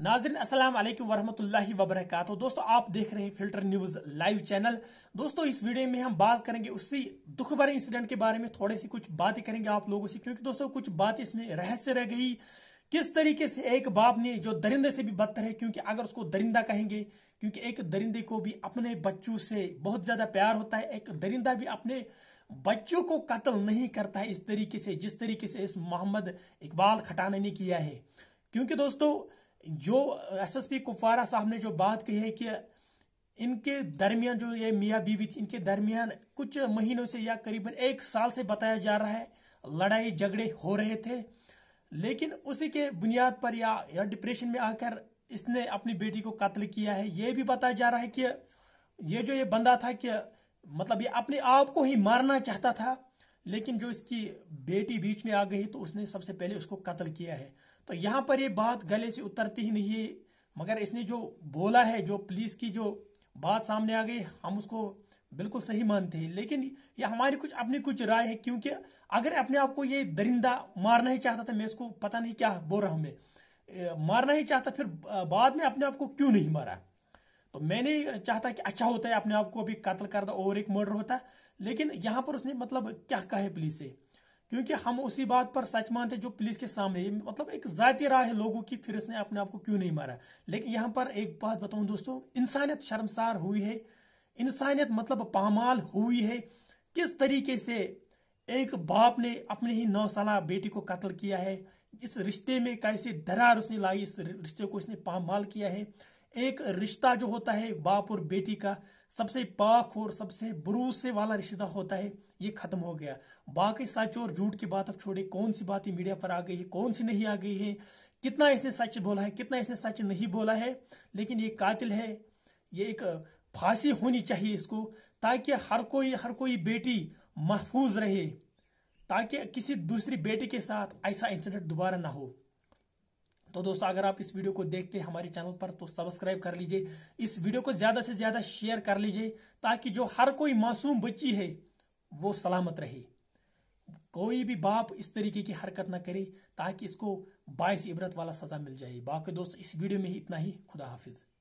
नाजरन असलम वरहमतुल्लि वबरक दोस्तों आप देख रहे हैं फिल्टर न्यूज़ लाइव चैनल दोस्तों इस वीडियो में हम बात करेंगे उसी दुख भरे इंसिडेंट के बारे में थोड़ी सी कुछ बातें करेंगे आप लोगों से क्योंकि दोस्तों कुछ बातें इसमें रहस्य रह गई किस तरीके से एक बाप ने जो दरिंदे से भी बदतर है क्योंकि अगर उसको दरिंदा कहेंगे क्योंकि एक दरिंदे को भी अपने बच्चों से बहुत ज्यादा प्यार होता है एक दरिंदा भी अपने बच्चों को कत्ल नहीं करता है इस तरीके से जिस तरीके से इस मोहम्मद इकबाल खटाने ने किया है क्योंकि दोस्तों जो एसएसपी कुपवारा साहब ने जो बात कही है कि इनके दरमियान जो ये मियाँ बीवी थी इनके दरमियान कुछ महीनों से या करीबन एक साल से बताया जा रहा है लड़ाई झगड़े हो रहे थे लेकिन उसी के बुनियाद पर या, या डिप्रेशन में आकर इसने अपनी बेटी को कत्ल किया है ये भी बताया जा रहा है कि ये जो ये बंदा था कि मतलब ये अपने आप को ही मारना चाहता था लेकिन जो इसकी बेटी बीच में आ गई तो उसने सबसे पहले उसको कत्ल किया है तो यहाँ पर ये बात गले से उतरती ही नहीं है मगर इसने जो बोला है जो पुलिस की जो बात सामने आ गई हम उसको बिल्कुल सही मानते हैं लेकिन ये हमारी कुछ अपनी कुछ राय है क्योंकि अगर अपने आप को ये दरिंदा मारना ही चाहता था मैं इसको पता नहीं क्या बोल रहा हूं मैं मारना ही चाहता फिर बाद में अपने आप को क्यों नहीं मारा तो नहीं चाहता कि अच्छा होता है अपने आप को भी कत्ल दो और एक मर्डर होता लेकिन यहाँ पर उसने मतलब क्या कहा है पुलिस से क्योंकि हम उसी बात पर सच मानते जो पुलिस के सामने मतलब एक जाती राह है लोगों की फिर उसने अपने आप को क्यों नहीं मारा लेकिन यहाँ पर एक बात बताऊं दोस्तों इंसानियत शर्मसार हुई है इंसानियत मतलब पामाल हुई है किस तरीके से एक बाप ने अपने ही नौ साल बेटी को कत्ल किया है इस रिश्ते में कैसे दरार उसने लाई इस रिश्ते को उसने पामाल किया है एक रिश्ता जो होता है बाप और बेटी का सबसे पाक और सबसे भरोसे वाला रिश्ता होता है ये खत्म हो गया बाकी सच और झूठ की बात अब छोड़े कौन सी बात मीडिया पर आ गई है कौन सी नहीं आ गई है कितना इसने सच बोला है कितना इसने सच नहीं बोला है लेकिन ये कातिल है ये एक फांसी होनी चाहिए इसको ताकि हर कोई हर कोई बेटी महफूज रहे ताकि किसी दूसरी बेटी के साथ ऐसा इंसिडेंट दोबारा ना हो तो दोस्तों अगर आप इस वीडियो को देखते हैं हमारे चैनल पर तो सब्सक्राइब कर लीजिए इस वीडियो को ज्यादा से ज्यादा शेयर कर लीजिए ताकि जो हर कोई मासूम बच्ची है वो सलामत रहे कोई भी बाप इस तरीके की हरकत ना करे ताकि इसको बायस इबरत वाला सजा मिल जाए बाकी दोस्त इस वीडियो में ही इतना ही खुदा हाफिज़